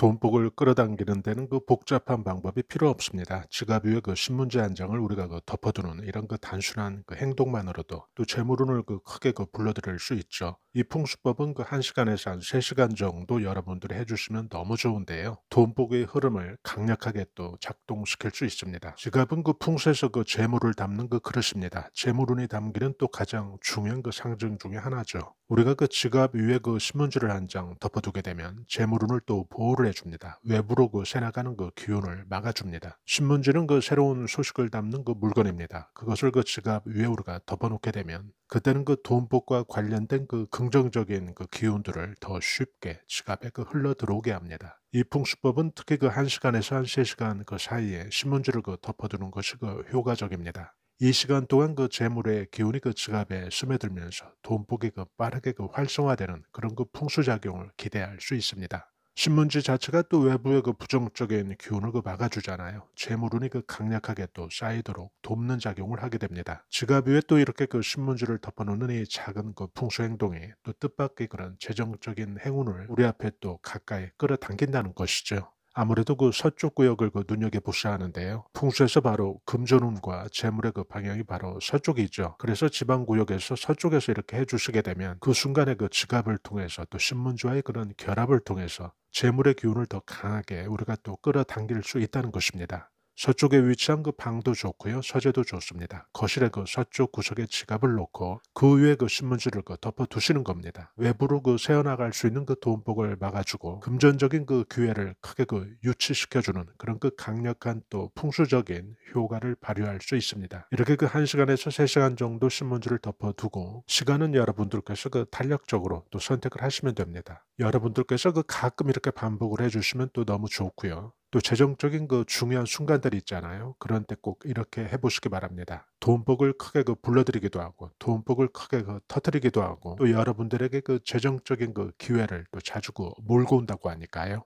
돈복을 끌어당기는 데는 그 복잡한 방법이 필요 없습니다. 지갑 위에 그 신문지 한 장을 우리가 그 덮어두는 이런 그 단순한 그 행동만으로도 또 재물운을 그 크게 그 불러들일 수 있죠. 이 풍수법은 그 1시간에서 한 3시간 정도 여러분들이 해주시면 너무 좋은데요. 돈복의 흐름을 강력하게 또 작동시킬 수 있습니다. 지갑은 그 풍수에서 그 재물을 담는 그 그릇입니다. 재물운이 담기는 또 가장 중요한 그 상징 중에 하나죠. 우리가 그 지갑 위에 그 신문지를 한 장 덮어두게 되면 재물운을 또 보호를 보완줍니다 외부로 그 새나가는 그 기운을 막아줍니다. 신문지는 그 새로운 소식을 담는 그 물건입니다. 그것을 그 지갑 위에 우리가 덮어놓게 되면 그때는 그 돈복과 관련된 그 긍정적인 그 기운들을 더 쉽게 지갑에 그 흘러 들어오게 합니다. 이 풍수법은 특히 그 1시간에서 한 3시간 그 사이에 신문지를 그 덮어두는 것이 그 효과적입니다. 이 시간 동안 그 재물의 기운이 그 지갑에 스며들면서 돈복이 그 빠르게 그 활성화되는 그런 그 풍수작용을 기대할 수 있습니다. 신문지 자체가 또 외부의 그 부정적인 기운을 그 막아주잖아요. 재물운이 그 강력하게 또 쌓이도록 돕는 작용을 하게 됩니다. 지갑 위에 또 이렇게 그 신문지를 덮어놓는 이 작은 그 풍수 행동이 또 뜻밖의 그런 재정적인 행운을 우리 앞에 또 가까이 끌어당긴다는 것이죠. 아무래도 그 서쪽 구역을 그 눈여겨보셔야 하는데요. 풍수에서 바로 금전운과 재물의 그 방향이 바로 서쪽이 죠 그래서 지방 구역에서 서쪽에서 이렇게 해주시게 되면 그 순간에 그 지갑을 통해서 또 신문지와의 그런 결합을 통해서 재물의 기운을 더 강하게 우리가 또 끌어당길 수 있다는 것입니다. 서쪽에 위치한 그 방도 좋고요. 서재도 좋습니다. 거실에 그 서쪽 구석에 지갑을 놓고 그 위에 그 신문지를 그 덮어 두시는 겁니다. 외부로 그 새어나갈 수 있는 그 돈복을 막아주고 금전적인 그 기회를 크게 그 유치시켜주는 그런 그 강력한 또 풍수적인 효과를 발휘할 수 있습니다. 이렇게 그1시간에서3시간 정도 신문지를 덮어 두고 시간은 여러분들께서 그 탄력적으로 또 선택을 하시면 됩니다. 여러분들께서 그 가끔 이렇게 반복을 해주시면 또 너무 좋고요. 또 재정적인 그 중요한 순간들이 있잖아요. 그런 때 꼭 이렇게 해보시기 바랍니다. 돈복을 크게 그불러들이기도 하고 돈복을 크게 그 터뜨리기도 하고 또 여러분들에게 그 재정적인 그 기회를 또 자주 그 몰고 온다고 하니까요.